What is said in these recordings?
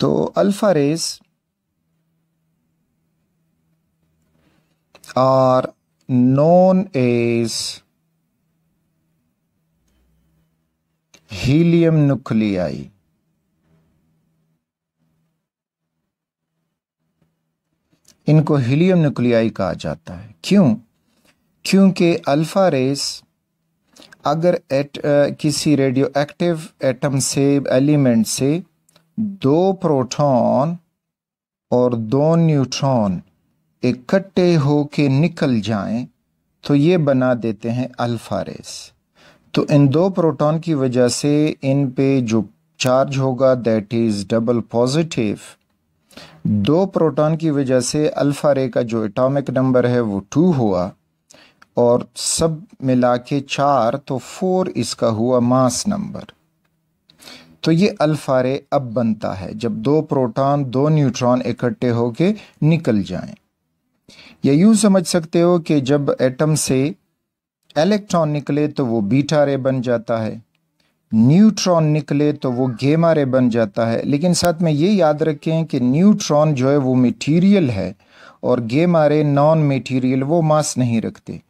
तो alpha rays are known as helium nuclei इनको helium nuclei कहा जाता है क्यों क्योंकि अल्फा रेस अगर एट आ, किसी रेडियो एक्टिव एटम से एलिमेंट से दो प्रोटॉन और दो न्यूट्रॉन इकट्ठे हो के निकल जाएं तो ये बना देते हैं अल्फा रेस तो इन दो प्रोटॉन की वजह से इन पे जो चार्ज होगा दैट इज़ डबल पॉजिटिव दो प्रोटॉन की वजह से अल्फा रे का जो एटॉमिक नंबर है वो टू हुआ और सब मिला के चार तो फोर इसका हुआ मास नंबर तो ये अल्फा रे अब बनता है जब दो प्रोटॉन दो न्यूट्रॉन इकट्ठे होके निकल जाएं। या यूं समझ सकते हो कि जब एटम से इलेक्ट्रॉन निकले तो वो बीटा रे बन जाता है न्यूट्रॉन निकले तो वो गेमा रे बन जाता है लेकिन साथ में ये याद रखें कि न्यूट्रॉन जो है वो मटीरियल है और गेमा रे नॉन मटीरियल वो मास नहीं रखते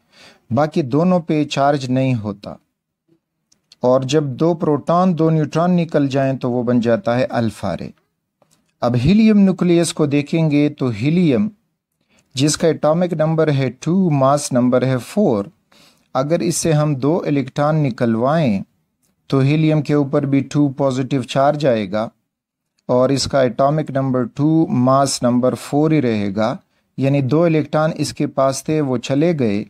बाकी दोनों पे चार्ज नहीं होता और जब दो प्रोटॉन दो न्यूट्रॉन निकल जाएं तो वो बन जाता है अल्फा रे अब हीलियम न्यूक्लियस को देखेंगे तो हीलियम जिसका एटॉमिक नंबर है टू मास नंबर है फोर अगर इससे हम दो इलेक्ट्रॉन निकलवाएं तो हीलियम के ऊपर भी टू पॉजिटिव चार्ज आएगा और इसका atomic number two mass number four ही रहेगा यानी दो इलेक्ट्रॉन इसके पास थे वो चले गए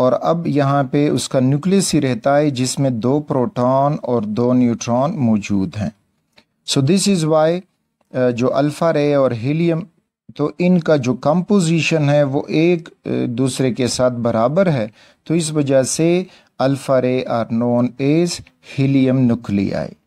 और अब यहाँ पे उसका न्यूक्लियस ही रहता है जिसमें दो प्रोटॉन और दो न्यूट्रॉन मौजूद हैं सो दिस इज़ वाई जो अल्फ़ा रे और हीलियम तो इनका जो कंपोजिशन है वो एक दूसरे के साथ बराबर है तो इस वजह से alpha ray are known as helium nuclei